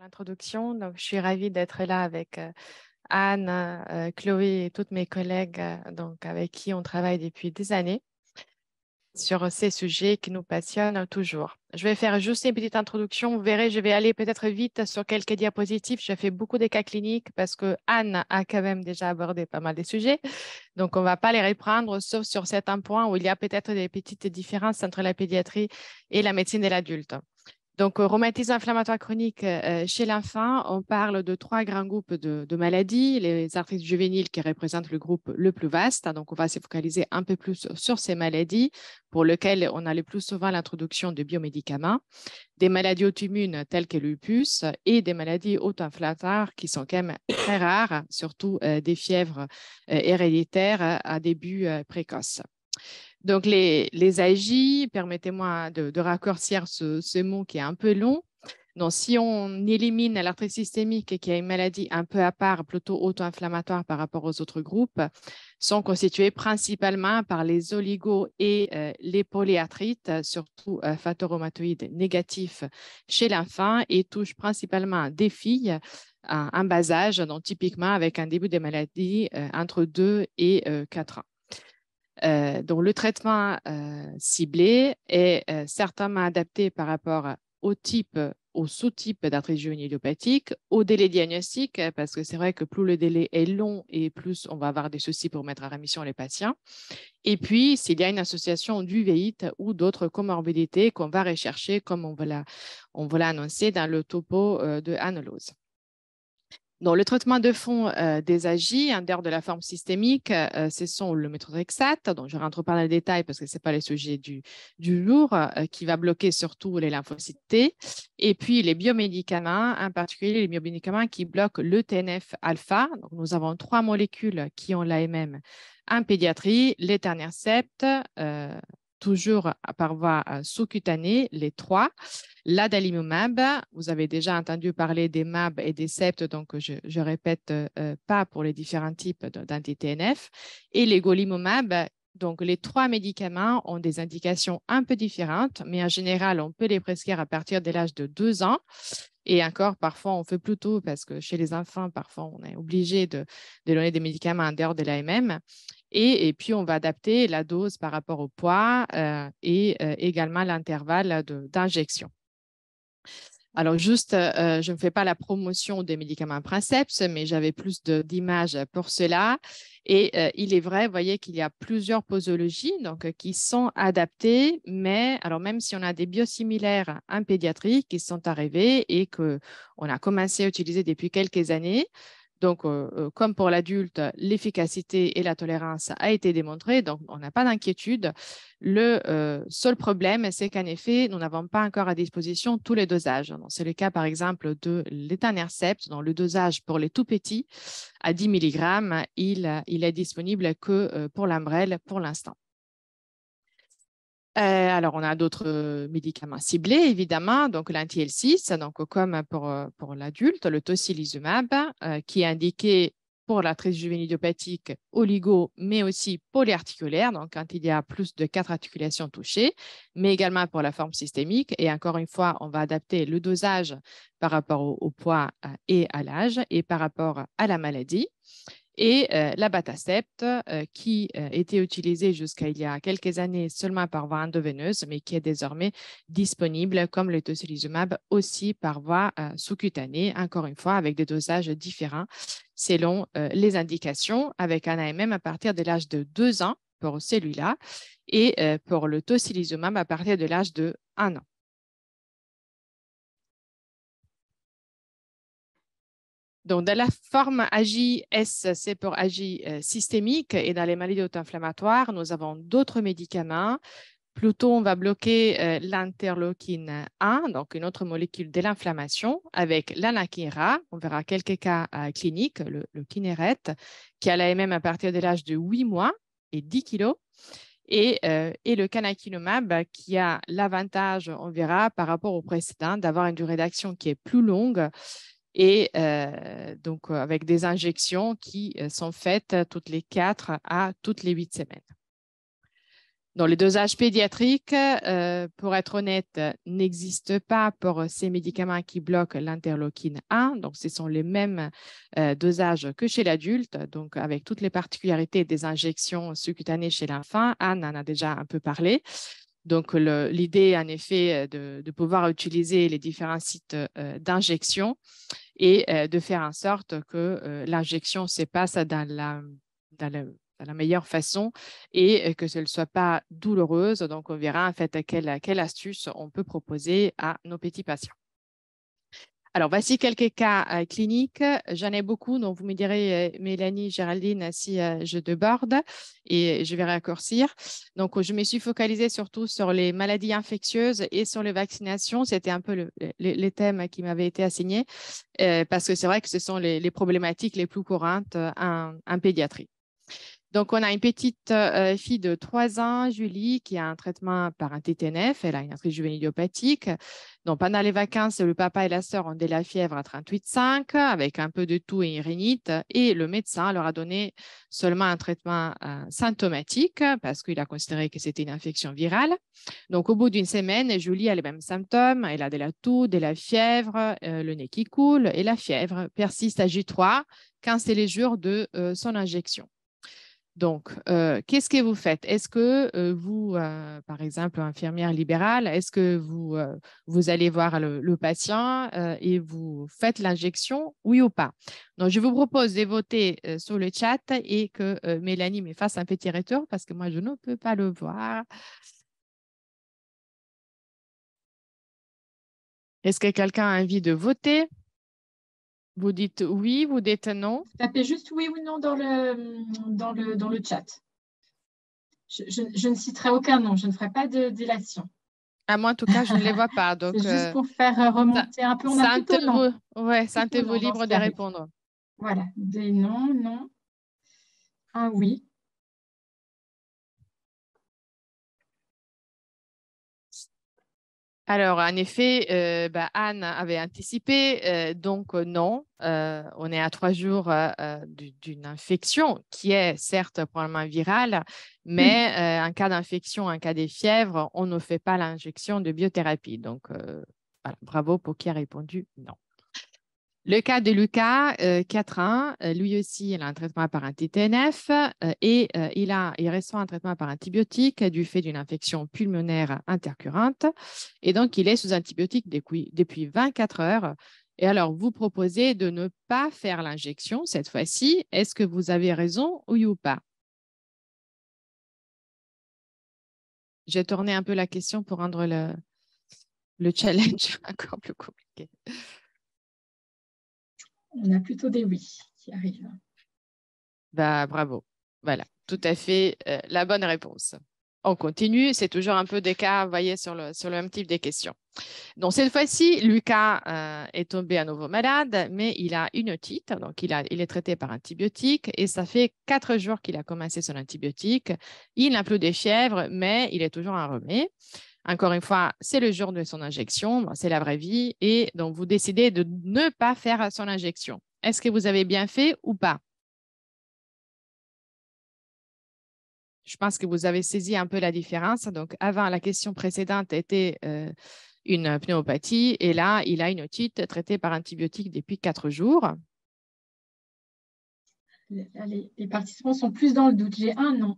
L'introduction, je suis ravie d'être là avec euh, Anne, euh, Chloé et toutes mes collègues euh, donc avec qui on travaille depuis des années sur ces sujets qui nous passionnent toujours. Je vais faire juste une petite introduction. Vous verrez, je vais aller peut-être vite sur quelques diapositives. J'ai fait beaucoup des cas cliniques parce que Anne a quand même déjà abordé pas mal de sujets. Donc, on ne va pas les reprendre, sauf sur certains points où il y a peut-être des petites différences entre la pédiatrie et la médecine de l'adulte. Donc, euh, rhumatisme inflammatoire chronique euh, euh, chez l'enfant, on parle de trois grands groupes de, maladies. Les arthrites juvéniles qui représentent le groupe le plus vaste. Ah, donc, on va se focaliser un peu plus sur ces maladies pour lesquelles on a le plus souvent l'introduction de biomédicaments, des maladies auto-immunes telles que lupus et des maladies auto-inflammatoires qui sont quand même très rares, surtout des fièvres héréditaires à début précoce. Donc, les, les permettez-moi de, raccourcir ce, mot qui est un peu long. Donc, si on élimine l'arthrite systémique, qui est une maladie un peu à part, plutôt auto-inflammatoire par rapport aux autres groupes, sont constituées principalement par les oligo et euh, les polyarthrites, surtout facteur rhumatoïde négatif chez l'enfant et touchent principalement des filles en bas âge, donc typiquement avec un début de maladie euh, entre 2 et 4 euh, ans. Euh, donc, le traitement euh, ciblé est euh, certainement adapté par rapport au type au sous-type d'arthrite juvénile-idiopathique, au délai diagnostique, parce que c'est vrai que plus le délai est long et plus on va avoir des soucis pour mettre en rémission les patients. Et puis, s'il y a une association du ou d'autres comorbidités qu'on va rechercher, comme on l'a annoncé dans le topo de Annelose. Donc, le traitement de fond euh, des AGI, en dehors de la forme systémique, euh, ce sont le méthotrexate, dont je ne rentre pas dans les détails parce que ce n'est pas le sujet du, du jour, euh, qui va bloquer surtout les lymphocytes T, et puis les biomédicaments, en particulier les biomédicaments qui bloquent le TNF-alpha. Donc, nous avons trois molécules qui ont l'AMM en pédiatrie, les toujours par voie euh, sous-cutanée, les trois. L'adalimumab, vous avez déjà entendu parler des MAB et des CEPT, donc je ne répète euh, euh, pas pour les différents types d'anti-TNF. Et les golimumab, donc les trois médicaments ont des indications un peu différentes, mais en général, on peut les prescrire à partir de l'âge de deux ans. Et encore, parfois, on fait plus tôt parce que chez les enfants, parfois, on est obligé de, de donner des médicaments en dehors de l'AMM. Et, puis, on va adapter la dose par rapport au poids euh, et euh, également l'intervalle d'injection. Alors, juste, euh, je ne fais pas la promotion des médicaments Princeps, mais j'avais plus d'images pour cela. Et il est vrai, vous voyez qu'il y a plusieurs posologies donc, qui sont adaptées, mais alors même si on a des biosimilaires en pédiatrie qui sont arrivés et qu'on a commencé à utiliser depuis quelques années, donc, euh, euh, comme pour l'adulte, l'efficacité et la tolérance a été démontrée, donc on n'a pas d'inquiétude. Le euh, seul problème, c'est qu'en effet, nous n'avons pas encore à disposition tous les dosages. C'est le cas, par exemple, de l'étanercept, dont le dosage pour les tout petits à 10 mg, il, il est disponible que pour l'ambrelle pour l'instant. Euh, alors, on a d'autres euh, médicaments ciblés, évidemment, donc l'anti-L6, donc comme euh, pour, l'adulte, le tocilizumab, qui est indiqué pour la juvénile idiopathique oligo, mais aussi polyarticulaire, donc quand il y a plus de quatre articulations touchées, mais également pour la forme systémique. Et encore une fois, on va adapter le dosage par rapport au poids et à l'âge et par rapport à la maladie et euh, la Batacept, euh, qui euh, était utilisée jusqu'à il y a quelques années seulement par voie endoveineuse, mais qui est désormais disponible comme le tocilizumab aussi par voie sous-cutanée, encore une fois avec des dosages différents selon les indications, avec un AMM à partir de l'âge de 2 ans pour celui-là et pour le tocilizumab à partir de l'âge de 1 an. Donc, dans la forme AGI-S, c'est pour AGI euh, systémique et dans les maladies auto-inflammatoires, nous avons d'autres médicaments. Plutôt, on va bloquer euh, l'interleukine 1, donc une autre molécule de l'inflammation, avec l'anakinra. On verra quelques cas euh, cliniques, le, le qui a l'AMM à partir de l'âge de 8 mois et 10 kilos. Et, et, le canakinumab qui a l'avantage, on verra par rapport au précédent, d'avoir une durée d'action qui est plus longue et euh, donc avec des injections qui euh, sont faites euh, toutes les quatre à toutes les huit semaines. Dans les dosages pédiatriques, pour être honnête, n'existent pas pour ces médicaments qui bloquent l'interleukine 1. Donc, ce sont les mêmes dosages que chez l'adulte, donc avec toutes les particularités des injections succutanées chez l'enfant. Anne en a déjà un peu parlé. Donc, l'idée, en effet, euh, de, pouvoir utiliser les différents sites euh, d'injection et euh, de faire en sorte que l'injection se passe dans la, meilleure façon et que ce ne soit pas douloureuse. Donc, on verra en fait quelle astuce on peut proposer à nos petits patients. Alors, voici quelques cas euh, cliniques. J'en ai beaucoup, donc vous me direz, euh, Mélanie, Géraldine, si euh, je déborde et je vais raccourcir. Donc, je me suis focalisée surtout sur les maladies infectieuses et sur les vaccinations. C'était un peu les thèmes qui m'avaient été assignés parce que c'est vrai que ce sont les, problématiques les plus courantes en pédiatrie. Donc, on a une petite euh, fille de 3 ans, Julie, qui a un traitement par un TTNF. Elle a une arthrite juvénile idiopathique. Donc, pendant les vacances, le papa et la sœur ont de la fièvre à 38,5 avec un peu de toux et une rhinite. Et le médecin leur a donné seulement un traitement euh, symptomatique parce qu'il a considéré que c'était une infection virale. Donc, au bout d'une semaine, Julie a les mêmes symptômes. Elle a de la toux, de la fièvre, euh, le nez qui coule et la fièvre persiste à J3 quand c'est les jours de son injection. Donc, euh, qu'est-ce que vous faites Est-ce que euh, vous, euh, par exemple, infirmière libérale, est-ce que vous, allez voir le, patient et vous faites l'injection, oui ou pas Donc, je vous propose de voter sur le chat et que Mélanie me fasse un petit retour parce que moi, je ne peux pas le voir. Est-ce que quelqu'un a envie de voter vous dites oui, vous dites non. Tapez juste oui ou non dans le, hum, dans le, dans le chat. Je, ne citerai aucun nom, je ne ferai pas de délation. À ah, moi, en tout cas, je ne les vois pas. Donc, juste euh, pour faire euh, remonter un peu. On sentez-vous libre de répondre. Voilà, des non, non, un oui. Alors, en effet, euh, bah, Anne avait anticipé, euh, donc euh, non, on est à trois jours d'une infection qui est certes probablement virale, mmh. mais en cas d'infection, en cas de fièvre, on ne fait pas l'injection de biothérapie. Donc, bravo pour qui a répondu non. Le cas de Lucas, 4 euh, ans, euh, lui aussi, il a un traitement par un TTNF euh, et il, a, il reçoit un traitement par antibiotique du fait d'une infection pulmonaire intercurrente. Et donc, il est sous antibiotique depuis, 24 heures. Et alors, vous proposez de ne pas faire l'injection cette fois-ci. Est-ce que vous avez raison oui ou pas J'ai tourné un peu la question pour rendre le challenge encore plus compliqué on a plutôt des oui qui arrivent. Bah, bravo. Voilà, tout à fait euh, la bonne réponse. On continue, c'est toujours un peu des cas, vous voyez, sur le, même type de questions. Donc, cette fois-ci, Lucas euh, est tombé à nouveau malade, mais il a une otite, donc il, est traité par antibiotique et ça fait quatre jours qu'il a commencé son antibiotique. Il n'a plus de chèvres, mais il est toujours remède. Encore une fois, c'est le jour de son injection, c'est la vraie vie, et donc vous décidez de ne pas faire son injection. Est-ce que vous avez bien fait ou pas Je pense que vous avez saisi un peu la différence. Donc, avant, la question précédente était euh, une pneumopathie, et là, il a une otite traitée par antibiotique depuis quatre jours. Les, les, participants sont plus dans le doute. J'ai un non.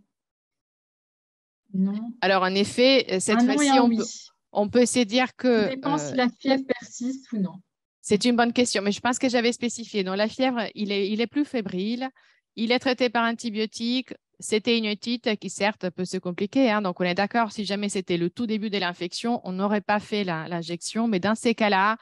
Non. Alors, en effet, euh, cette fois-ci, on, peut, se dire que. Ça dépend si euh, la fièvre persiste ou non. C'est une bonne question, mais je pense que j'avais spécifié. Donc, la fièvre, il est, plus fébrile. Il est traité par antibiotiques. C'était une otite qui, certes, peut se compliquer. Hein. donc, on est d'accord, si jamais c'était le tout début de l'infection, on n'aurait pas fait l'injection. Mais dans ces cas-là,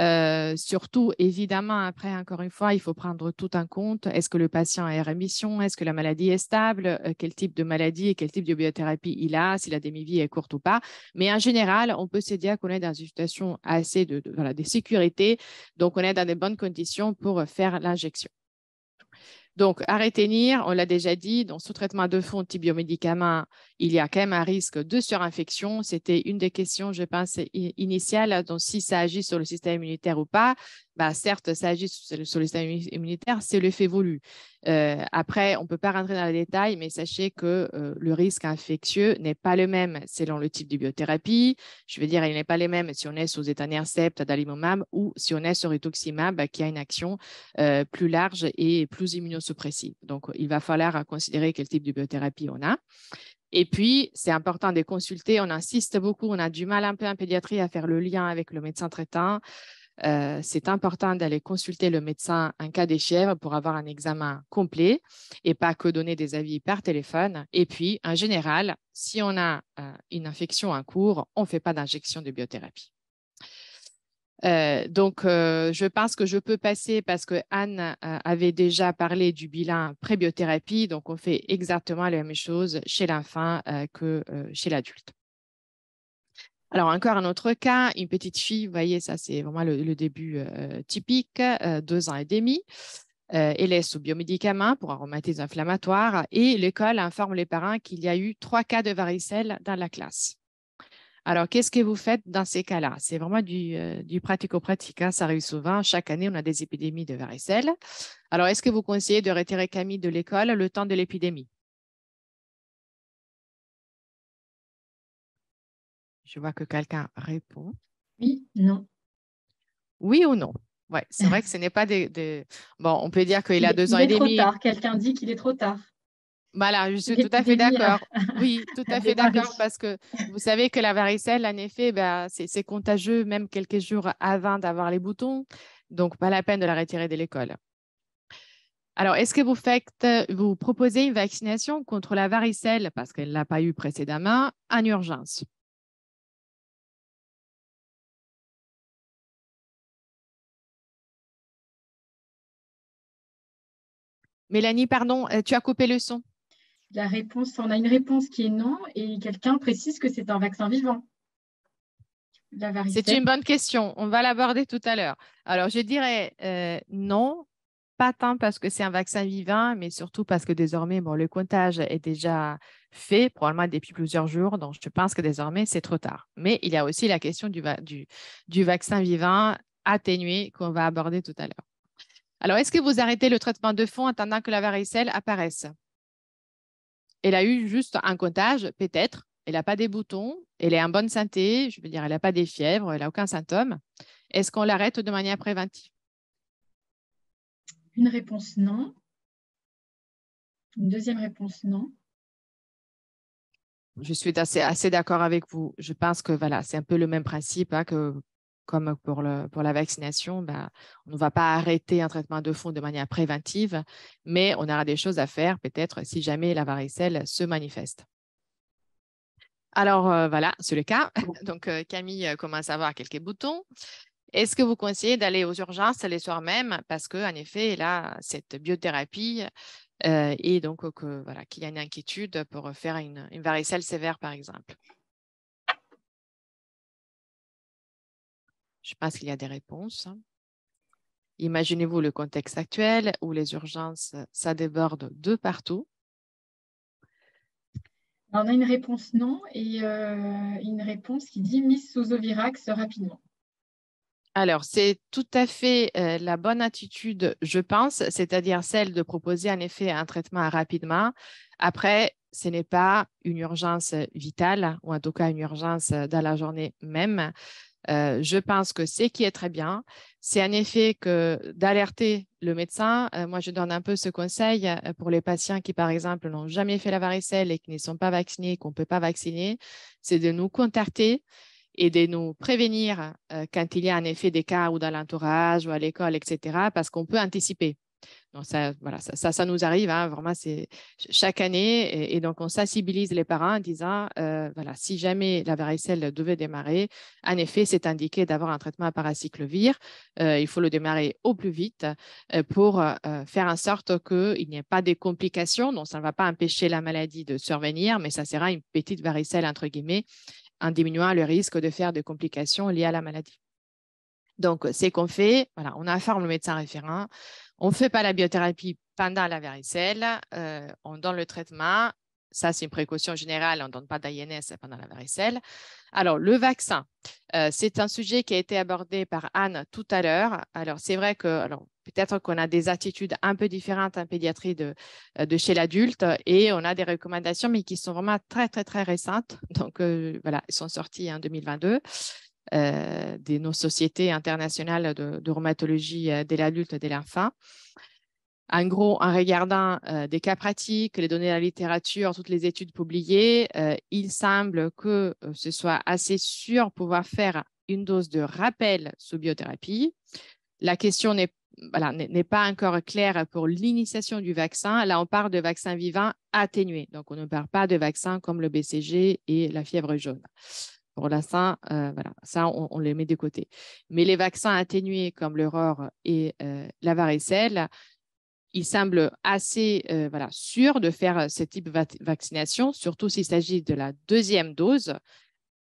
euh, surtout, évidemment, après, encore une fois, il faut prendre tout en compte. Est-ce que le patient est rémission Est-ce que la maladie est stable euh, Quel type de maladie et quel type de biothérapie il a Si la demi-vie est courte ou pas. Mais en général, on peut se dire qu'on est dans une situation assez de, voilà, sécurité. Donc, on est dans des bonnes conditions pour euh, faire l'injection. Donc, à retenir, on l'a déjà dit, dans sous traitement de fond antibiomédicaments, il y a quand même un risque de surinfection. C'était une des questions, je pense, initiales, donc si ça agit sur le système immunitaire ou pas. Bah, certes, ça agit sur, le système immunitaire, c'est l'effet voulu. Euh, après, on ne peut pas rentrer dans les détails, mais sachez que euh, le risque infectieux n'est pas le même selon le type de biothérapie. Je veux dire, il n'est pas le même si on est sous étanercept, adalimumab ou si on est sur rituximab bah, qui a une action euh, plus large et plus immunosuppressive. Donc, il va falloir considérer quel type de biothérapie on a. Et puis, c'est important de consulter. On insiste beaucoup. On a du mal un peu en pédiatrie à faire le lien avec le médecin traitant. Euh, c'est important d'aller consulter le médecin en cas des chèvres pour avoir un examen complet et pas que donner des avis par téléphone. Et puis, en général, si on a euh, une infection en cours, on ne fait pas d'injection de biothérapie. Euh, donc, je pense que je peux passer parce que Anne avait déjà parlé du bilan prébiothérapie. Donc, on fait exactement la même chose chez l'enfant que chez l'adulte. Alors encore un autre cas, une petite fille, vous voyez, ça c'est vraiment le, début euh, typique, euh, deux ans et demi. Euh, elle est sous biomédicaments pour un inflammatoire et l'école informe les parents qu'il y a eu trois cas de varicelle dans la classe. Alors, qu'est-ce que vous faites dans ces cas-là? C'est vraiment du, pratico-pratique. Hein. Ça arrive souvent. Chaque année, on a des épidémies de varicelle. Alors, est-ce que vous conseillez de retirer Camille de l'école le temps de l'épidémie? Je vois que quelqu'un répond. Oui, non. Oui ou non Oui, c'est vrai que ce n'est pas des, Bon, on peut dire qu'il a deux ans et demi. Il est trop tard. Quelqu'un dit qu'il est trop tard. Voilà, je suis tout à fait d'accord. Oui, tout à fait d'accord parce que vous savez que la varicelle, en effet, bah, c'est contagieux même quelques jours avant d'avoir les boutons. Donc, pas la peine de la retirer de l'école. Alors, est-ce que vous, faites, vous proposez une vaccination contre la varicelle, parce qu'elle ne l'a pas eu précédemment, en urgence Mélanie, pardon, euh, tu as coupé le son. La réponse, on a une réponse qui est non et quelqu'un précise que c'est un vaccin vivant. C'est une bonne question. On va l'aborder tout à l'heure. Alors, je dirais euh, non, pas tant parce que c'est un vaccin vivant, mais surtout parce que désormais, bon, le comptage est déjà fait, probablement depuis plusieurs jours. Donc, je pense que désormais, c'est trop tard. Mais il y a aussi la question du, du vaccin vivant atténué qu'on va aborder tout à l'heure. Alors, est-ce que vous arrêtez le traitement de fond en attendant que la varicelle apparaisse Elle a eu juste un comptage, peut-être. Elle n'a pas des boutons. Elle est en bonne santé. Je veux dire, elle n'a pas des fièvres. Elle n'a aucun symptôme. Est-ce qu'on l'arrête de manière préventive Une réponse non. Une deuxième réponse non. Je suis assez, d'accord avec vous. Je pense que voilà, c'est un peu le même principe hein, que comme pour, la vaccination, ben, on ne va pas arrêter un traitement de fond de manière préventive, mais on aura des choses à faire peut-être si jamais la varicelle se manifeste. Alors euh, voilà, c'est le cas. Donc euh, Camille euh, commence à avoir quelques boutons. Est-ce que vous conseillez d'aller aux urgences les soirs même parce qu'en effet, là, cette biothérapie et donc qu'il y a une inquiétude pour faire une varicelle sévère, par exemple Je pense qu'il y a des réponses. Hein. Imaginez-vous le contexte actuel où les urgences, euh, ça déborde de partout. On a une réponse non et euh, une réponse qui dit mise sous Ovirax rapidement. Alors, c'est tout à fait euh, la bonne attitude, je pense, c'est-à-dire celle de proposer en effet un traitement rapidement. Après, ce n'est pas une urgence vitale, ou en tout cas une urgence dans la journée même. Euh, je pense que ce qui est très bien, c'est en effet que d'alerter le médecin. Euh, moi, je donne un peu ce conseil euh, pour les patients qui, par exemple, n'ont jamais fait la varicelle et qui ne sont pas vaccinés, qu'on ne peut pas vacciner, c'est de nous contacter et de nous prévenir quand il y a un effet d'écart cas ou dans l'entourage ou à l'école, etc., parce qu'on peut anticiper. Donc ça, ça, nous arrive, hein, vraiment, chaque année. Et, donc, on sensibilise les parents en disant, euh, voilà, si jamais la varicelle devait démarrer, en effet, c'est indiqué d'avoir un traitement à paracyclovir. Euh, il faut le démarrer au plus vite euh, pour faire en sorte qu'il n'y ait pas de complications. Donc, ça ne va pas empêcher la maladie de survenir, mais ça sera une petite varicelle, entre guillemets, en diminuant le risque de faire des complications liées à la maladie. Donc, c'est qu'on fait, voilà, on informe le médecin référent, on ne fait pas la biothérapie pendant la varicelle, euh, on donne le traitement. Ça, c'est une précaution générale, on ne donne pas d'INS pendant la varicelle. Alors, le vaccin, euh, c'est un sujet qui a été abordé par Anne tout à l'heure. Alors, c'est vrai que alors, peut-être qu'on a des attitudes un peu différentes en pédiatrie de, euh, de chez l'adulte et on a des recommandations, mais qui sont vraiment très, très, très récentes. Donc, voilà, elles sont sorties en 2022. Euh, de nos sociétés internationales de, de rhumatologie euh, de l'adulte et de l'enfant. En gros, en regardant euh, des cas pratiques, les données de la littérature, toutes les études publiées, il semble que ce soit assez sûr pouvoir faire une dose de rappel sous biothérapie. La question n'est pas encore claire pour l'initiation du vaccin. Là, on parle de vaccins vivants atténués. Donc, on ne parle pas de vaccins comme le BCG et la fièvre jaune. Pour la euh, voilà, ça on, les met de côté. Mais les vaccins atténués comme l'aurore et euh, la varicelle, il semble assez euh, voilà, sûr de faire ce type de vaccination, surtout s'il s'agit de la deuxième dose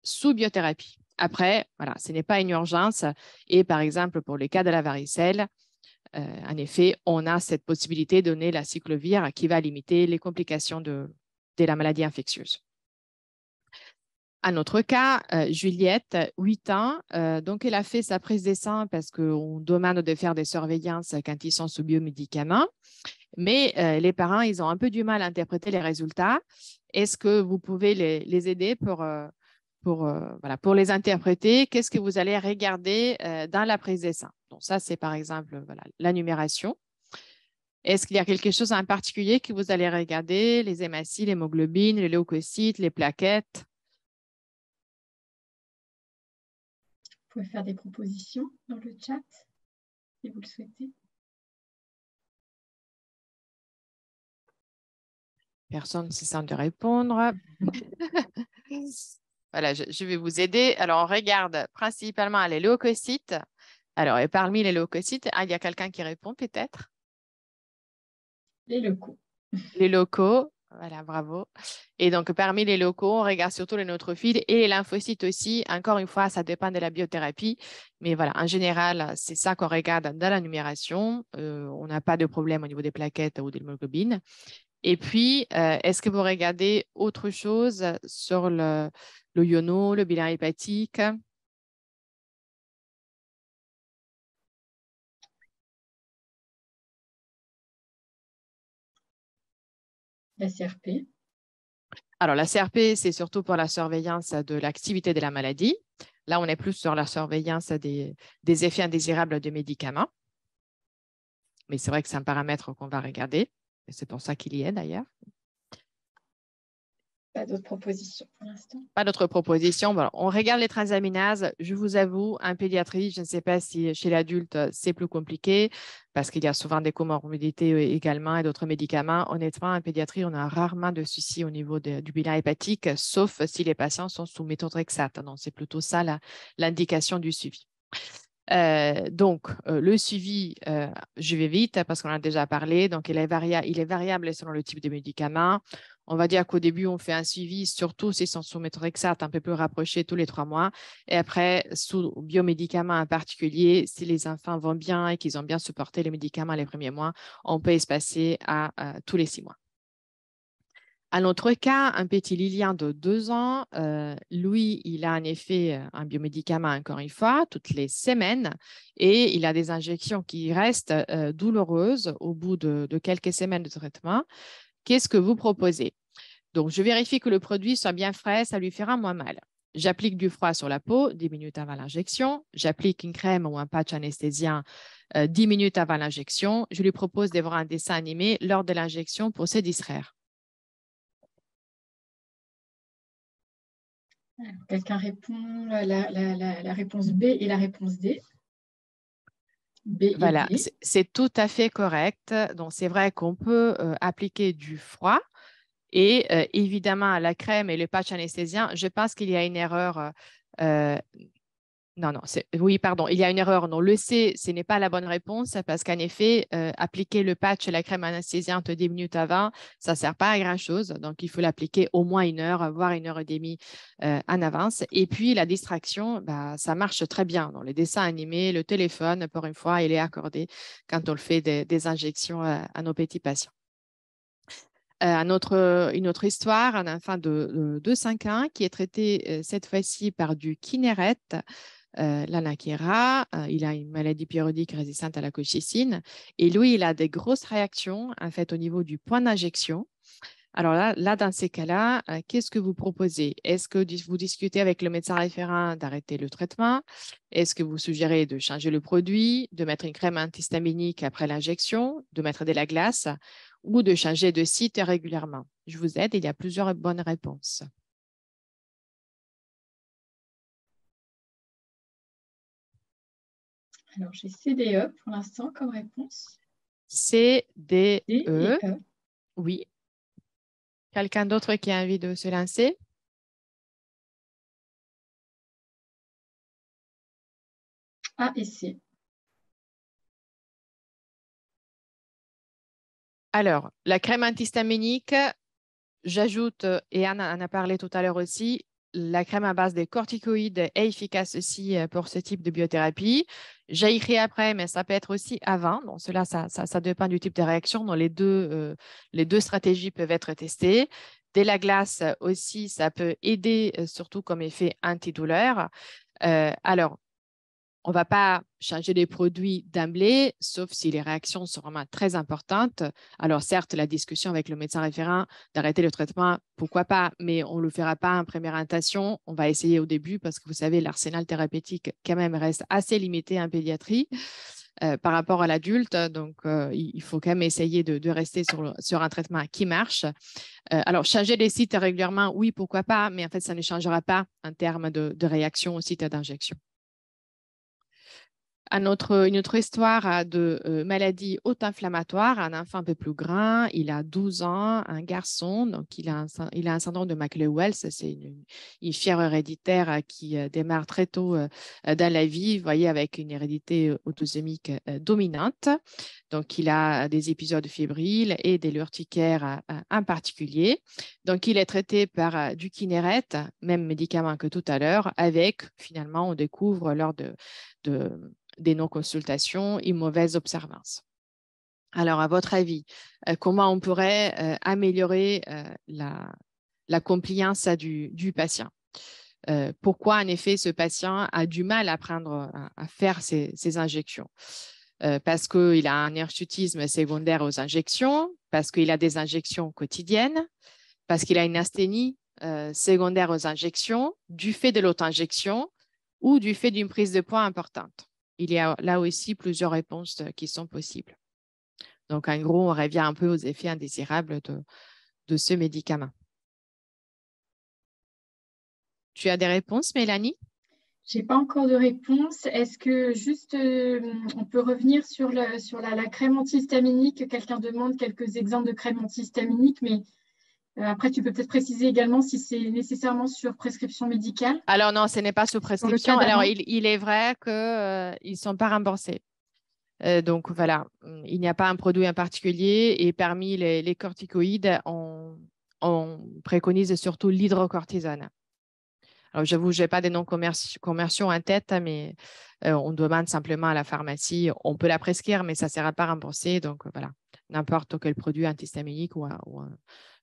sous biothérapie. Après, voilà, ce n'est pas une urgence. Et par exemple, pour les cas de la varicelle, en effet, on a cette possibilité de donner la cyclovir qui va limiter les complications de la maladie infectieuse à notre cas, euh, Juliette, 8 ans, euh, donc elle a fait sa prise des sang parce qu'on demande de faire des surveillances quand ils sont sous biomédicaments. Mais euh, les parents, ils ont un peu du mal à interpréter les résultats. Est-ce que vous pouvez les, aider pour, pour, voilà, pour les interpréter Qu'est-ce que vous allez regarder dans la prise des seins Donc ça, c'est par exemple voilà, la numération. Est-ce qu'il y a quelque chose en particulier que vous allez regarder Les hématies, l'hémoglobine, les leucocytes, les plaquettes faire des propositions dans le chat si vous le souhaitez. Personne ne sent de répondre. voilà, je, vais vous aider. Alors, on regarde principalement les leucocytes. Alors, et parmi les leucocytes, ah, il y a quelqu'un qui répond peut-être Les locaux. Les locaux. Voilà, bravo. Et donc, parmi les locaux, on regarde surtout les neutrophiles et les lymphocytes aussi. Encore une fois, ça dépend de la biothérapie. Mais voilà, en général, c'est ça qu'on regarde dans la numération. Euh, on n'a pas de problème au niveau des plaquettes ou des l'hémoglobine. Et puis, euh, est-ce que vous regardez autre chose sur le, le iono, le bilan hépatique La CRP Alors, la CRP, c'est surtout pour la surveillance de l'activité de la maladie. Là, on est plus sur la surveillance des, des effets indésirables des médicaments. Mais c'est vrai que c'est un paramètre qu'on va regarder. C'est pour ça qu'il y est d'ailleurs. Pas d'autres propositions pour l'instant. Pas d'autres propositions. on regarde les transaminases. Je vous avoue, en pédiatrie, je ne sais pas si chez l'adulte, c'est plus compliqué parce qu'il y a souvent des comorbidités euh, également et d'autres médicaments. Honnêtement, en pédiatrie, on a rarement de soucis au niveau du bilan hépatique, sauf si les patients sont sous méthotrexate. Donc, c'est plutôt ça l'indication du suivi. Euh, donc, euh, le suivi, je vais vite parce qu'on en a déjà parlé. Donc, il est, il est variable selon le type de médicament on va dire qu'au début, on fait un suivi, surtout si sont sous un peu plus rapproché tous les trois mois. Et après, sous biomédicaments en particulier, si les enfants vont bien et qu'ils ont bien supporté les médicaments les premiers mois, on peut espacer à euh, tous les six mois. À notre cas, un petit Lilien de deux ans, euh, lui, il a en effet euh, un biomédicament, encore une fois, toutes les semaines, et il a des injections qui restent douloureuses au bout de, quelques semaines de traitement. Qu'est-ce que vous proposez Donc, je vérifie que le produit soit bien frais, ça lui fera moins mal. J'applique du froid sur la peau 10 minutes avant l'injection. J'applique une crème ou un patch anesthésien euh, 10 minutes avant l'injection. Je lui propose d'avoir un dessin animé lors de l'injection pour se distraire. Quelqu'un répond à la réponse B et la réponse D voilà, c'est tout à fait correct. Donc, c'est vrai qu'on peut euh, appliquer du froid. Et euh, évidemment, la crème et le patch anesthésien, je pense qu'il y a une erreur euh, non, non, oui, pardon, il y a une erreur. Non, le C, ce n'est pas la bonne réponse parce qu'en effet, euh, appliquer le patch et la crème anesthésiante 10 minutes avant, ça ne sert pas à grand-chose. Donc, il faut l'appliquer au moins une heure, voire une heure et demie euh, en avance. Et puis, la distraction, bah, ça marche très bien. dans les dessins animés, le téléphone, pour une fois, il est accordé quand on le fait des, injections euh, à, nos petits patients. une autre histoire, un enfant de, de, 5 ans qui est traité cette fois-ci par du kinérette. Euh, euh, il a une maladie périodique résistante à la colchicine, et lui, il a des grosses réactions en fait au niveau du point d'injection. Alors là, là, dans ces cas-là, euh, qu'est-ce que vous proposez Est-ce que vous discutez avec le médecin référent d'arrêter le traitement Est-ce que vous suggérez de changer le produit, de mettre une crème antihistaminique après l'injection, de mettre de la glace ou de changer de site régulièrement Je vous aide, il y a plusieurs bonnes réponses. Alors, j'ai CDE pour l'instant comme réponse. CDE. -E. Oui. Quelqu'un d'autre qui a envie de se lancer A et C. Alors, la crème antihistaminique, j'ajoute, et Anne en a parlé tout à l'heure aussi, la crème à base de corticoïdes est efficace aussi euh, pour ce type de biothérapie. J'ai écrit après, mais ça peut être aussi avant. Donc, cela, ça, dépend du type de réaction. Dans les, deux, euh, les deux stratégies peuvent être testées. Dès la glace euh, aussi, ça peut aider, surtout comme effet antidouleur. alors, on ne va pas changer les produits d'emblée, sauf si les réactions sont vraiment très importantes. Alors certes, la discussion avec le médecin référent d'arrêter le traitement, pourquoi pas, mais on ne le fera pas en première intention. On va essayer au début parce que vous savez, l'arsenal thérapeutique quand même reste assez limité en pédiatrie. Euh, par rapport à l'adulte. Donc, euh, il faut quand même essayer de, rester sur, un traitement qui marche. Euh, alors, changer les sites régulièrement, oui, pourquoi pas, mais en fait, ça ne changera pas en termes de, de réaction au site d'injection un une autre histoire de euh, maladie auto-inflammatoire, un enfant un peu plus grand, il a 12 ans, un garçon, donc il a un, il a un syndrome de McLewell's. c'est une, une, fièvre héréditaire euh, qui euh, démarre très tôt dans la vie, vous voyez, avec une hérédité autosomique dominante. Donc il a des épisodes fébriles et des l'urticaire en particulier. Donc il est traité par du kinérette, même médicament que tout à l'heure, avec finalement on découvre lors de, de des non-consultations et mauvaise observance. Alors, à votre avis, euh, comment on pourrait euh, améliorer euh, la, compliance du, patient pourquoi en effet ce patient a du mal à prendre, à, faire ses, injections. parce qu'il a un hirsutisme secondaire aux injections, parce qu'il a des injections quotidiennes, parce qu'il a une asthénie secondaire aux injections, du fait de l'auto-injection ou du fait d'une prise de poids importante il y a là aussi plusieurs réponses euh, qui sont possibles. Donc, en gros, on revient un peu aux effets indésirables de, ce médicament. Tu as des réponses, Mélanie j'ai pas encore de réponse. Est-ce que juste euh, on peut revenir sur, la, la crème antihistaminique Quelqu'un demande quelques exemples de crème antihistaminique, mais euh, après, tu peux peut-être préciser également si c'est nécessairement sur prescription médicale. Alors non, ce n'est pas sur prescription. Alors il, est vrai qu'ils euh, ne sont pas remboursés. Euh, donc voilà, mm, il n'y a pas un produit en particulier et parmi les, corticoïdes, on, préconise surtout l'hydrocortisone. Alors j'avoue, je n'ai pas des noms commerciaux en tête, mais on demande simplement à la pharmacie, on peut la prescrire, mais ça ne sera pas remboursé. Donc voilà, n'importe quel produit antistaminique ou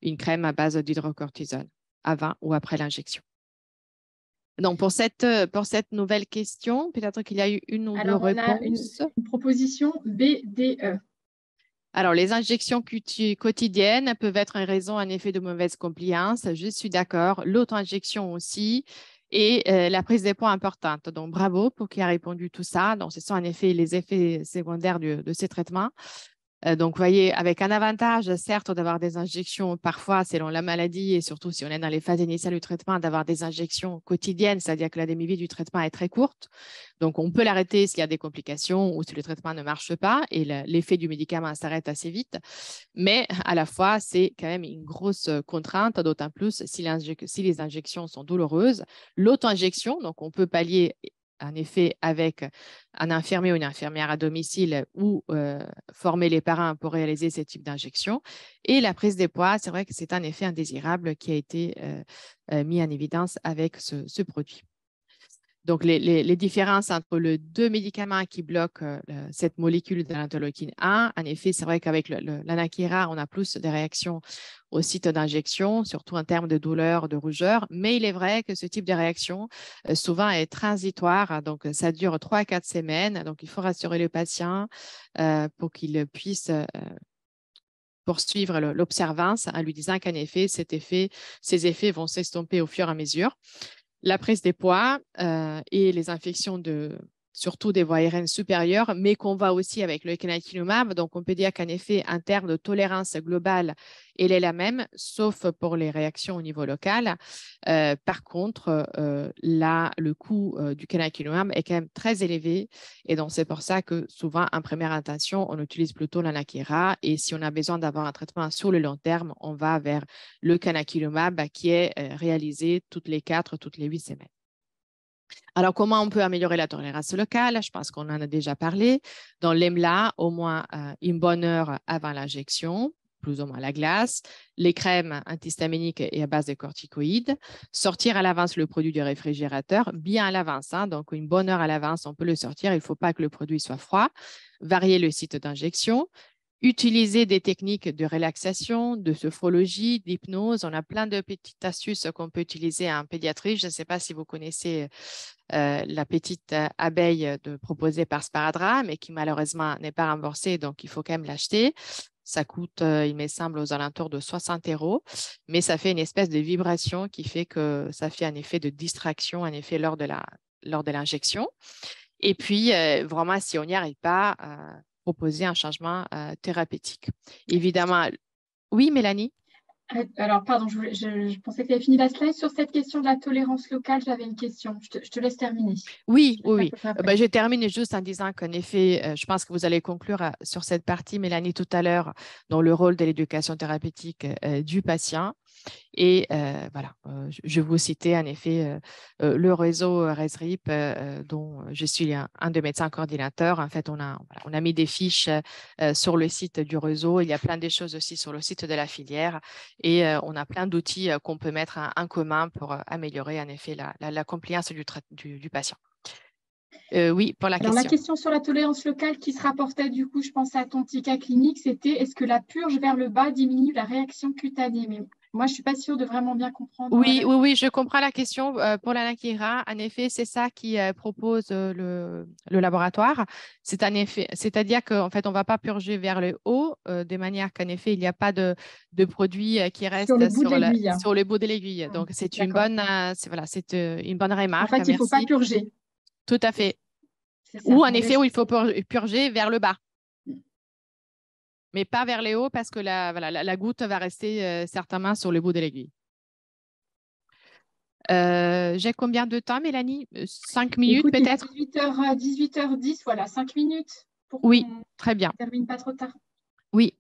une crème à base d'hydrocortisone avant ou après l'injection. Donc, pour cette, euh, pour cette nouvelle question, peut-être qu'il y a eu une ou une, proposition BDE. Alors, les injections quotidiennes peuvent être une raison, un effet, de mauvaise compliance. Je suis d'accord. L'auto-injection aussi. Et euh, la prise des points importantes. Donc, bravo pour qui a répondu tout ça. Donc, ce sont en effet les effets secondaires de ces traitements. Euh, donc, vous voyez, avec un avantage, certes, d'avoir des injections parfois selon la maladie et surtout si on est dans les phases initiales du traitement, d'avoir des injections quotidiennes, c'est-à-dire que la demi-vie du traitement est très courte. Donc, on peut l'arrêter s'il y a des complications ou si le traitement ne marche pas et l'effet du médicament s'arrête assez vite. Mais à la fois, c'est quand même une grosse contrainte, d'autant plus si, si les injections sont douloureuses. L'auto-injection, donc on peut pallier en effet avec un infirmier ou une infirmière à domicile ou euh, former les parents pour réaliser ce type d'injection. Et la prise des poids, c'est vrai que c'est un effet indésirable qui a été euh, euh, mis en évidence avec ce produit. Donc, les, différences entre les deux médicaments qui bloquent euh, cette molécule de l'interleukine 1, en effet, c'est vrai qu'avec l'anakira, on a plus de réactions au site d'injection, surtout en termes de douleur, de rougeur. Mais il est vrai que ce type de réaction, euh, souvent, est transitoire. Donc, euh, ça dure trois, à 4 semaines. Donc, il faut rassurer le patient pour qu'il puisse poursuivre l'observance en lui disant qu'en effet, ces effets vont s'estomper au fur et à mesure la prise des poids euh, et les infections de, surtout des voies aériennes supérieures, mais qu'on va aussi avec le canakinumab. Donc, on peut dire qu'en effet, en termes de tolérance globale, elle est la même, sauf pour les réactions au niveau local. Euh, par contre, euh, là, le coût euh, du canakinumab est quand même très élevé. Et donc, c'est pour ça que souvent, en première intention, on utilise plutôt l'anakira. Et si on a besoin d'avoir un traitement sur le long terme, on va vers le canakinumab qui est réalisé toutes les quatre, toutes les huit semaines. Alors, comment on peut améliorer la tolérance locale Je pense qu'on en a déjà parlé. Dans l'EMLA, au moins euh, une bonne heure avant l'injection, plus ou moins la glace, les crèmes antihistaminiques et à base de corticoïdes, sortir à l'avance le produit du réfrigérateur, bien à l'avance, hein. donc une bonne heure à l'avance, on peut le sortir, il ne faut pas que le produit soit froid, varier le site d'injection, utiliser des techniques de relaxation, de sophrologie, d'hypnose. On a plein de petites astuces qu'on peut utiliser en pédiatrie. Je ne sais pas si vous connaissez euh, la petite euh, abeille de, proposée par Sparadra, mais qui malheureusement n'est pas remboursée, donc il faut quand même l'acheter. Ça coûte, euh, il me semble, aux alentours de 60 euros, mais ça fait une espèce de vibration qui fait que ça fait un effet de distraction, un effet lors de l'injection. Et puis, vraiment, si on n'y arrive pas, proposer un changement euh, thérapeutique. Évidemment, oui, Mélanie euh, alors, pardon, je, pensais que tu avais fini la slide. Sur cette question de la tolérance locale, j'avais une question. Je te, laisse terminer. Oui, oui, oui. Ben, je juste en disant qu'en effet, euh, je pense que vous allez conclure sur cette partie, Mélanie, tout à l'heure, dans le rôle de l'éducation thérapeutique du patient. Et euh, voilà, euh, je vous citais en effet euh, le réseau RESRIP dont je suis un, des médecins coordinateurs. En fait, on a, on a mis des fiches sur le site du réseau. Il y a plein de choses aussi sur le site de la filière et on a plein d'outils qu'on peut mettre en, commun pour améliorer en effet la, compliance du, patient. oui, pour la question. La question sur la tolérance locale qui se rapportait du coup, je pense à ton ticket clinique, c'était est-ce que la purge vers le bas diminue la réaction cutanée moi, je ne suis pas sûre de vraiment bien comprendre. Oui, euh, oui, oui, je comprends la question euh, pour pour Nakira. En effet, c'est ça qui euh, propose le, laboratoire. C'est effet, c'est-à-dire qu'en fait, on ne va pas purger vers le haut, de manière qu'en effet, il n'y a pas de, de produit qui reste sur le bout de l'aiguille. de ah, l'aiguille. Donc, c'est une bonne, c'est, voilà, c'est une bonne remarque. En fait, il ne faut pas purger. Tout à fait. Ou en effet, où il faut purger vers le bas mais pas vers les hauts parce que la, goutte va rester euh, certainement sur le bout de l'aiguille. Euh, j'ai combien de temps, Mélanie euh, Cinq minutes peut-être 18h, 18h10, voilà, cinq minutes. Pour oui, très bien. Termine pas trop tard. Oui,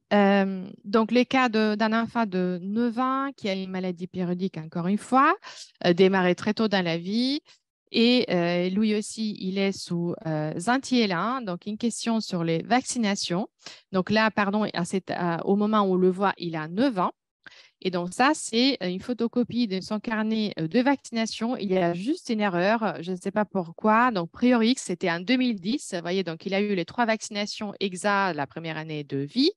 donc les cas d'un enfant de 9 ans qui a une maladie périodique, encore une fois, démarrer très tôt dans la vie, et euh, lui aussi, il est sous euh, donc une question sur les vaccinations. Donc là, pardon, au moment où on le voit, il a 9 ans. Et donc ça, c'est euh, une photocopie de son carnet euh, de vaccination. Il y a juste une erreur, je ne sais pas pourquoi. Donc Priorix, c'était en 2010. Vous voyez, donc il a eu les trois vaccinations EXA la première année de vie.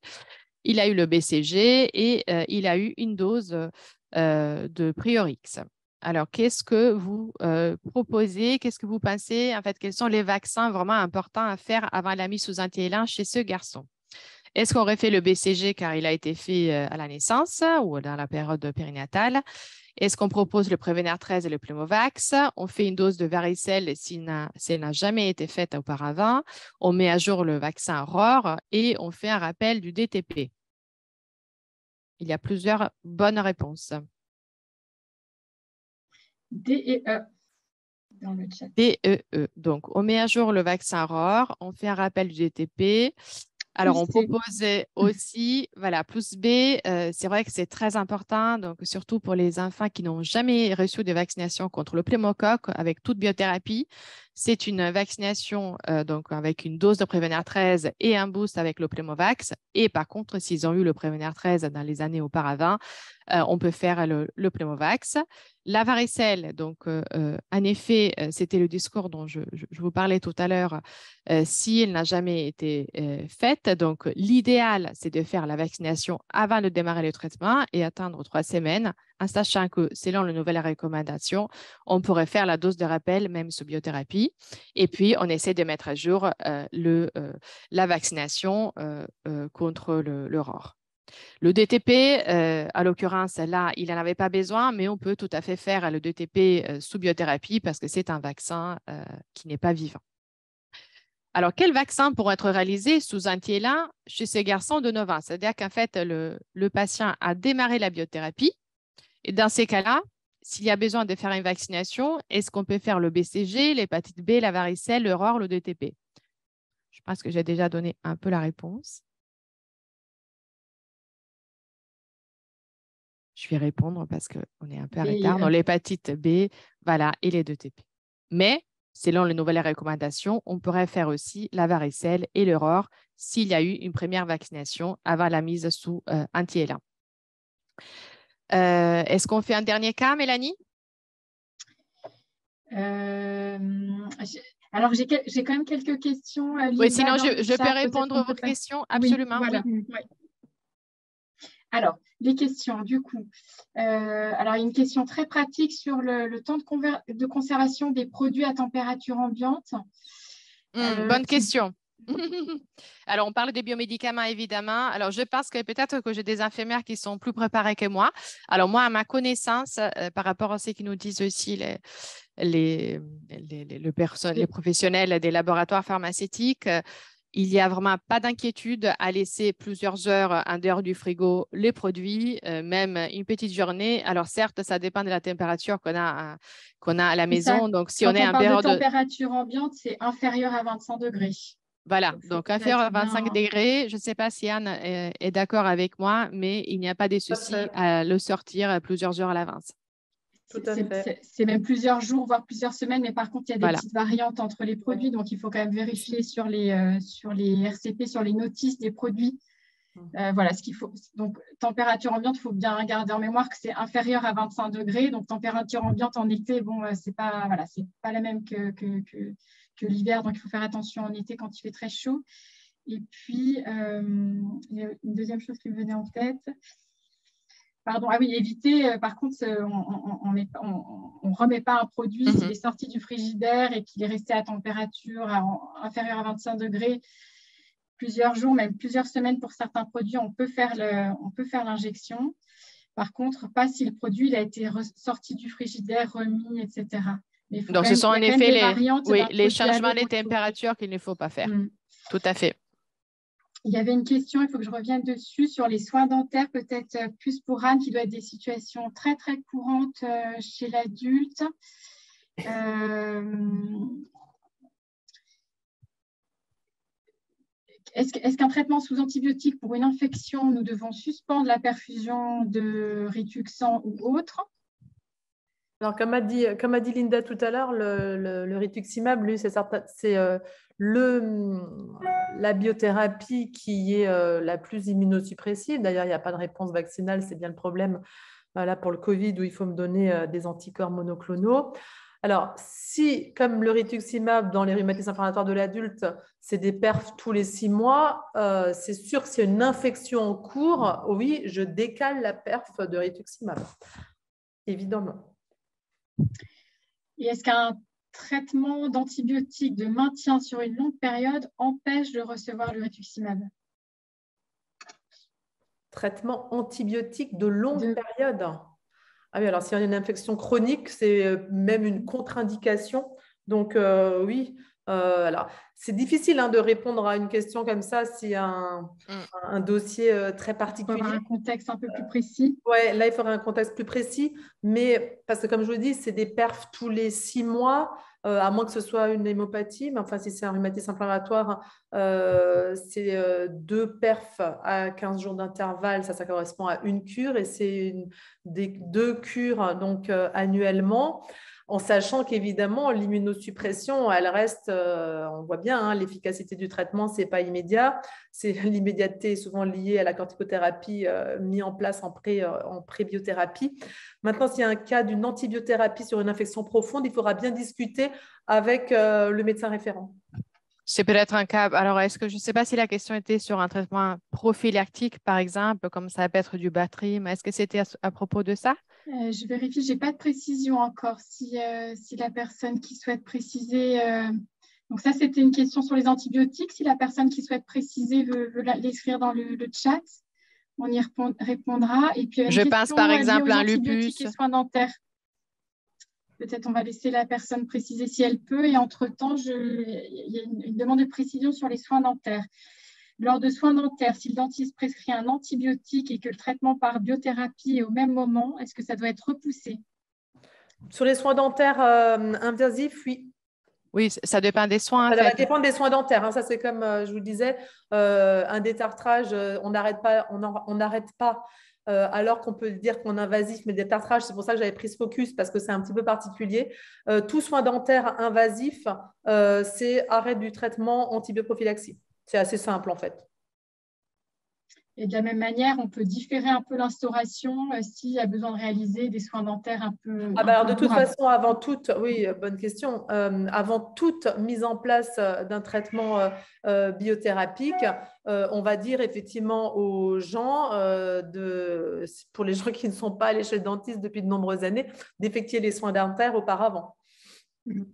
Il a eu le BCG et il a eu une dose de Priorix. Alors, qu'est-ce que vous euh, proposez Qu'est-ce que vous pensez En fait, quels sont les vaccins vraiment importants à faire avant la mise sous anti chez ce garçon Est-ce qu'on aurait fait le BCG car il a été fait euh, à la naissance ou dans la période périnatale Est-ce qu'on propose le Prévenir 13 et le Plumovax On fait une dose de varicelle si elle n'a jamais été faite auparavant. On met à jour le vaccin ROR et on fait un rappel du DTP. Il y a plusieurs bonnes réponses. D-E-E, dans le chat. D-E-E, e. Donc, on met à jour le vaccin ROR, on fait un rappel du DTP. Alors, on proposait aussi, voilà, plus B, euh, c'est vrai que c'est très important, donc surtout pour les enfants qui n'ont jamais reçu de vaccination contre le pneumocoque avec toute biothérapie. C'est une vaccination euh, donc avec une dose de Prévenir 13 et un boost avec le Plémovax. Et par contre, s'ils ont eu le Prévenir 13 dans les années auparavant, euh, on peut faire le, le La varicelle, donc euh, en effet, c'était le discours dont je, vous parlais tout à l'heure, si elle n'a jamais été faite. Donc l'idéal, c'est de faire la vaccination avant de démarrer le traitement et attendre trois semaines en sachant que selon les nouvelles recommandations, on pourrait faire la dose de rappel même sous biothérapie. Et puis, on essaie de mettre à jour euh, euh, la vaccination euh, contre le, le DTP, à l'occurrence, là, il n'en avait pas besoin, mais on peut tout à fait faire le DTP sous biothérapie parce que c'est un vaccin qui n'est pas vivant. Alors, quel vaccin pourrait être réalisé sous un TLA chez ces garçons de 9 ans? C'est-à-dire qu'en fait, le patient a démarré la biothérapie, dans ces cas-là, s'il y a besoin de faire une vaccination, est-ce qu'on peut faire le BCG, l'hépatite B, la varicelle, le le DTP Je pense que j'ai déjà donné un peu la réponse. Je vais répondre parce qu'on est un peu en retard euh. dans l'hépatite B, voilà, et les DTP. Mais selon les nouvelles recommandations, on pourrait faire aussi la varicelle et le s'il y a eu une première vaccination avant la mise sous euh, anti-élan. Euh, est-ce qu'on fait un dernier cas, Mélanie euh, Alors, j'ai quand même quelques questions. Euh, oui, sinon, je, peux répondre à vos questions, absolument. Alors, les questions, du coup. alors, une question très pratique sur le, temps de, conservation des produits à température ambiante. Hmm, bonne question. Alors, on parle des biomédicaments, évidemment. Alors, je pense que peut-être que j'ai des infirmières qui sont plus préparées que moi. Alors, moi, à ma connaissance, euh, par rapport à ce qu'ils nous disent aussi les, les, les, les, les professionnels des laboratoires pharmaceutiques, euh, il n'y a vraiment pas d'inquiétude à laisser plusieurs heures en dehors du frigo les produits, euh, même une petite journée. Alors certes, ça dépend de la température qu'on a, qu'on a à la maison. donc si on, est en de température ambiante, c'est inférieur à 25 degrés. Voilà, donc inférieur à 25 degrés, je ne sais pas si Anne euh, est, d'accord avec moi, mais il n'y a pas de soucis à le sortir euh, plusieurs heures à l'avance. C'est même plusieurs jours, voire plusieurs semaines, mais par contre, il y a des petites variantes entre les produits, donc il faut quand même vérifier sur les, euh, sur les RCP, sur les notices des produits. Mmh. voilà ce qu'il faut. Donc, température ambiante, il faut bien garder en mémoire que c'est inférieur à 25 degrés. Donc, température ambiante en été, bon, c'est pas, voilà, pas la même que que l'hiver, donc il faut faire attention en été quand il fait très chaud. Et puis, euh, a une deuxième chose qui me venait en tête, Pardon, ah oui, éviter, euh, par contre, euh, on ne remet pas un produit s'il mhm. est sorti du frigidaire et qu'il est resté à température inférieure à 25 degrés plusieurs jours, même plusieurs semaines pour certains produits, on peut faire l'injection. Par contre, pas si le produit a été sorti du frigidaire, remis, etc. Donc, ce sont en effet les, changements des températures qu'il ne faut pas faire. Mm. Tout à fait. Il y avait une question, il faut que je revienne dessus, sur les soins dentaires, peut-être euh, plus pour Anne, qui doit être des situations très, très courantes euh, chez l'adulte. Euh, est-ce qu'un traitement sous antibiotique pour une infection, nous devons suspendre la perfusion de Rituxan ou autre alors, comme a dit, Linda tout à l'heure, le, rituximab, lui, c'est euh, mm, la biothérapie qui est euh, la plus immunosuppressive. D'ailleurs, il n'y a pas de réponse vaccinale, c'est bien le problème pour le Covid où il faut me donner euh, des anticorps monoclonaux. Alors, si, comme le rituximab dans les rhumatismes inflammatoires de l'adulte, c'est des perfs tous les six mois, c'est sûr que c'est une infection en cours, oui, je décale la perf de rituximab, évidemment. Et est-ce qu'un traitement d'antibiotiques de maintien sur une longue période empêche de recevoir le rituximab Traitement antibiotique de longue période ah oui, alors s'il y a une infection chronique, c'est euh, même une contre-indication. Donc euh, oui, euh, alors, c'est difficile hein, de répondre à une question comme ça si un, mm. dossier euh, très particulier. Il faudrait un contexte un peu plus euh, précis. Oui, là, il faudrait un contexte plus précis. Mais parce que, comme je vous dis, c'est des perfs tous les six mois, à moins que ce soit une hémopathie. Mais enfin, si c'est un rhumatisme inflammatoire, c'est deux perfs à 15 jours d'intervalle. Ça, ça correspond à une cure. Et c'est deux cures donc annuellement en sachant qu'évidemment, l'immunosuppression, elle reste, euh, on voit bien, hein, l'efficacité du traitement, ce n'est pas immédiat. C'est, l'immédiateté est souvent liée à la corticothérapie euh, mise en place en, pré, euh, prébiothérapie. Maintenant, s'il y a un cas d'une antibiothérapie sur une infection profonde, il faudra bien discuter avec le médecin référent. C'est peut-être un cas. Alors, est-ce que je ne sais pas si la question était sur un traitement prophylactique, par exemple, comme ça peut être du mais Est-ce que c'était à propos de ça euh, je vérifie, je n'ai pas de précision encore. Euh, si, la personne qui souhaite préciser, euh, donc ça c'était une question sur les antibiotiques. Si la personne qui souhaite préciser veut, l'écrire dans le, chat, on y répondra. Et puis, je pense par exemple un lupus. soins dentaires. Peut-être on va laisser la personne préciser si elle peut. Et entre temps, il y a une demande de précision sur les soins dentaires. Lors de soins dentaires, si le dentiste prescrit un antibiotique et que le traitement par biothérapie est au même moment, est-ce que ça doit être repoussé Sur les soins dentaires euh, invasifs, oui. Oui, ça dépend des soins. Ça va dépendre des soins dentaires. Hein. Ça, c'est comme euh, je vous le disais, euh, un détartrage, on n'arrête pas, on, n'arrête pas alors qu'on peut dire qu'on est invasif, mais détartrage, c'est pour ça que j'avais pris ce focus, parce que c'est un petit peu particulier. tout soin dentaire invasif, c'est arrêt du traitement antibioprophylaxie. C'est assez simple en fait. Et de la même manière, on peut différer un peu l'instauration si euh, s'il y a besoin de réaliser des soins dentaires un peu. Ah bah, de toute façon, avant toute, oui, euh, bonne question. Euh, avant toute mise en place d'un traitement euh, on va dire effectivement aux gens, de, pour les gens qui ne sont pas à chez le dentiste depuis de nombreuses années, d'effectuer les soins dentaires auparavant. Mhm.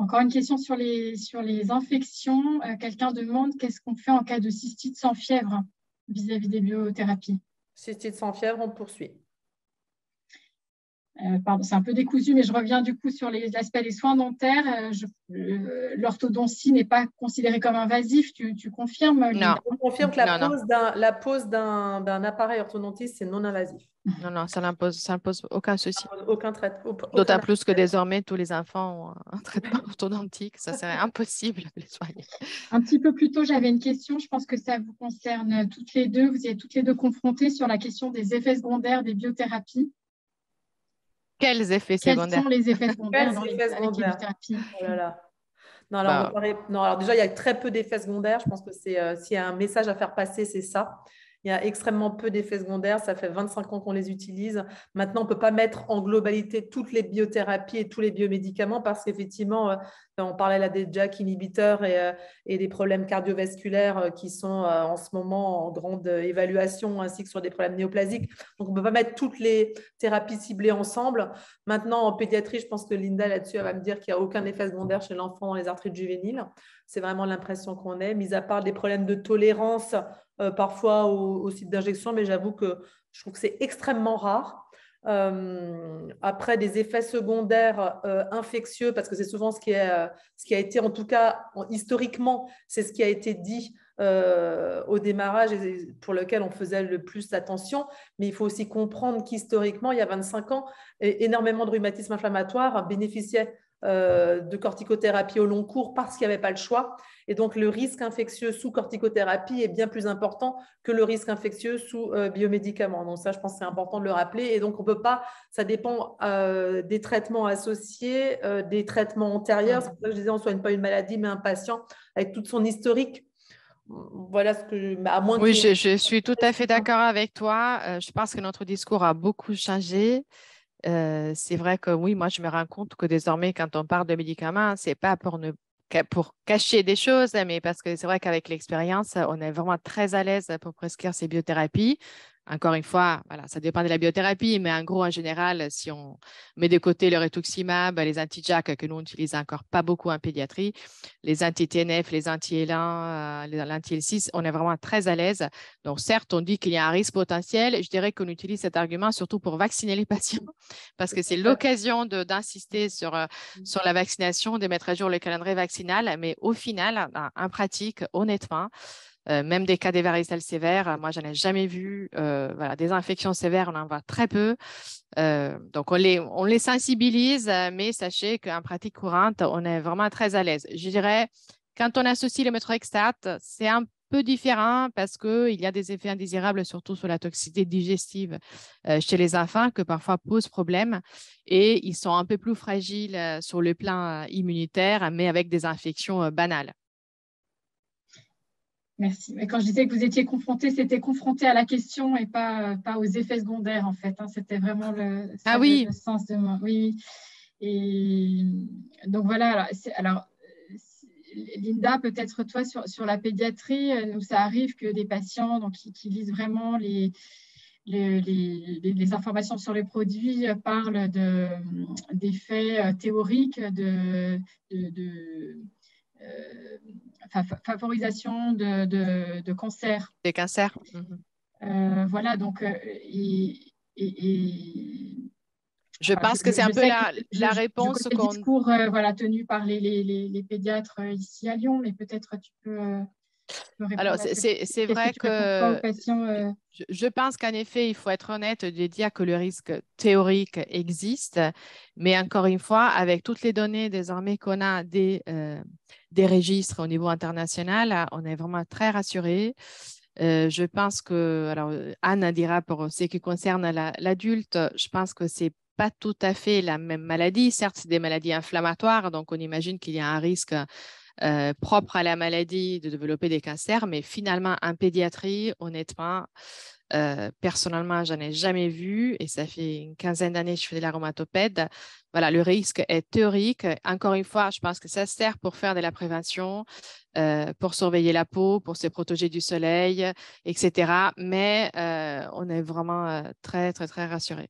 Encore une question sur les, sur les infections. Euh, quelqu'un demande qu'est-ce qu'on fait en cas de cystite sans fièvre vis à -vis des biothérapies Cystite sans fièvre, on poursuit. Euh, pardon, c'est un peu décousu, mais je reviens du coup sur les aspects des soins dentaires. Euh, l'orthodontie n'est pas considérée comme invasif, tu, confirmes Non, on confirme que la pose d'un, appareil orthodontiste, c'est non invasif. Non, non, ça n'impose, ça aucun souci. D'autant plus que désormais, tous les enfants ont un traitement orthodontique. Ça serait impossible de les soigner. Un petit peu plus tôt, j'avais une question. Je pense que ça vous concerne toutes les deux. Vous y êtes toutes les deux confrontées sur la question des effets secondaires des biothérapies. Quels effets secondaires Quels sont les effets secondaires, dans effets secondaires oh là là. Bah. Non, alors, déjà, il y a très peu d'effets secondaires. Je pense que euh, s'il y a un message à faire passer, c'est ça. Il y a extrêmement peu d'effets secondaires. Ça fait 25 ans qu'on les utilise. Maintenant, on ne peut pas mettre en globalité toutes les biothérapies et tous les biomédicaments parce qu'effectivement, euh, ben, on parlait là des JAK inhibiteurs euh, et, des problèmes cardiovasculaires euh, qui sont en ce moment en grande évaluation ainsi que sur des problèmes néoplasiques. Donc, on ne peut pas mettre toutes les thérapies ciblées ensemble. Maintenant, en pédiatrie, je pense que Linda là-dessus, va me dire qu'il n'y a aucun effet secondaire chez l'enfant dans les arthrites juvéniles. C'est vraiment l'impression qu'on a. mis à part des problèmes de tolérance euh, parfois au, site d'injection, mais j'avoue que je trouve que c'est extrêmement rare. Euh, après des effets secondaires euh, infectieux, parce que c'est souvent ce qui, a été, en tout cas historiquement, c'est ce qui a été dit au démarrage et pour lequel on faisait le plus attention. Mais il faut aussi comprendre qu'historiquement, il y a 25 ans, énormément de rhumatismes inflammatoires bénéficiaient euh, de corticothérapie au long cours parce qu'il n'y avait pas le choix. Et donc, le risque infectieux sous corticothérapie est bien plus important que le risque infectieux sous euh, biomédicaments Donc, ça, je pense que c'est important de le rappeler. Et donc, on ne peut pas, ça dépend euh, des traitements associés, des traitements antérieurs. C'est pour ça que je disais, on ne soigne pas une maladie, mais un patient avec toute son historique voilà ce que oui je, suis tout à fait d'accord avec toi je pense que notre discours a beaucoup changé c'est vrai que oui, moi, je me rends compte que désormais, quand on parle de médicaments, c'est pas pour ne pour cacher des choses, mais parce que c'est vrai qu'avec l'expérience, on est vraiment très à l'aise pour prescrire ces biothérapies. Encore une fois, voilà, ça dépend de la biothérapie, mais en gros, en général, si on met de côté le rituximab, les anti-JAK que nous n'utilisons encore pas beaucoup en pédiatrie, les anti-TNF, les anti euh, l 1 lanti l 6 on est vraiment très à l'aise. Donc, certes, on dit qu'il y a un risque potentiel. Je dirais qu'on utilise cet argument surtout pour vacciner les patients, parce que c'est l'occasion d'insister sur, euh, mm. sur la vaccination, de mettre à jour le calendrier vaccinal. Mais au final, en pratique, honnêtement, euh, même des cas des varicelles sévères, euh, moi, je n'en ai jamais vu. Euh, des infections sévères, on en voit très peu. donc, on les, sensibilise, mais sachez qu'en pratique courante, on est vraiment très à l'aise. Je dirais, quand on associe les méthotrexates, c'est un peu différent parce qu'il y a des effets indésirables, surtout sur la toxicité digestive chez les enfants, que parfois posent problème. Et ils sont un peu plus fragiles sur le plan immunitaire, mais avec des infections banales. Merci. Mais quand je disais que vous étiez confronté, c'était confronté à la question et pas, pas aux effets secondaires, en fait. Hein. C'était vraiment ah le, sens de moi. Oui, Et donc voilà, alors, Linda, peut-être toi sur, la pédiatrie, nous, euh, ça arrive que des patients donc, qui, lisent vraiment les, les, informations sur les produits euh, parlent de, d'effets euh, théoriques, de, de euh, favorisation de, de, de, cancer. Des cancers. Euh, voilà, donc, euh, Je pense que c'est un peu la, la réponse au discours voilà, tenu par les, pédiatres ici à Lyon, mais peut-être tu peux alors, c'est vrai que, euh, je, pense qu'en effet, il faut être honnête de dire que le risque théorique existe, mais encore une fois, avec toutes les données désormais qu'on a des, euh, des registres au niveau international, ah, on est vraiment très rassuré. Euh, je pense que, alors Anne dira pour ce qui concerne l'adulte, je pense que ce n'est pas tout à fait la même maladie. Certes, c'est des maladies inflammatoires, donc on imagine qu'il y a un risque euh, propre à la maladie de développer des cancers, mais finalement en pédiatrie, honnêtement, euh, personnellement, j'en ai jamais vu et ça fait une quinzaine d'années que je fais de l'aromatopède. Voilà, le risque est théorique. Encore une fois, je pense que ça sert pour faire de la prévention, euh, pour surveiller la peau, pour se protéger du soleil, etc. Mais euh, on est vraiment très, très, très rassuré.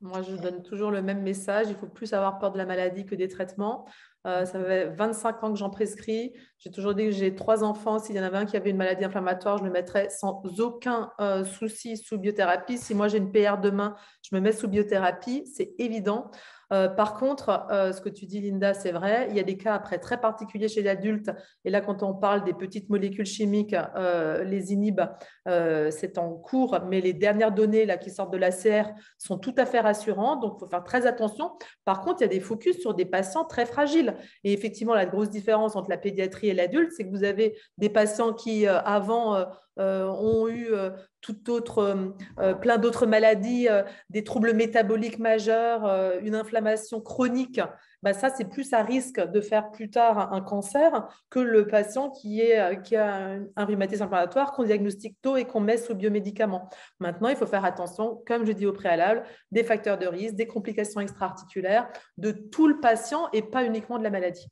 Moi, je donne toujours le même message. Il faut plus avoir peur de la maladie que des traitements. Euh, ça fait 25 ans que j'en prescris. J'ai toujours dit que j'ai trois enfants. S'il y en avait un qui avait une maladie inflammatoire, je me mettrais sans aucun euh, souci sous biothérapie. Si moi j'ai une PR demain, je me mets sous biothérapie. C'est évident. Euh, par contre, euh, ce que tu dis, Linda, c'est vrai. Il y a des cas après très particuliers chez l'adulte. Et là, quand on parle des petites molécules chimiques, euh, les inhibes, c'est en cours. Mais les dernières données là, qui sortent de l'ACR sont tout à fait rassurantes. Donc, il faut faire très attention. Par contre, il y a des focus sur des patients très fragiles. Et effectivement, la grosse différence entre la pédiatrie et l'adulte, c'est que vous avez des patients qui, avant, euh, ont eu euh, tout autre, euh, plein d'autres maladies, des troubles métaboliques majeurs, une inflammation chronique, ben ça, c'est plus à risque de faire plus tard un cancer que le patient qui, est, qui a un rhumatisme inflammatoire qu'on diagnostique tôt et qu'on met sous biomédicament. Maintenant, il faut faire attention, comme je dis au préalable, des facteurs de risque, des complications extra-articulaires, de tout le patient et pas uniquement de la maladie.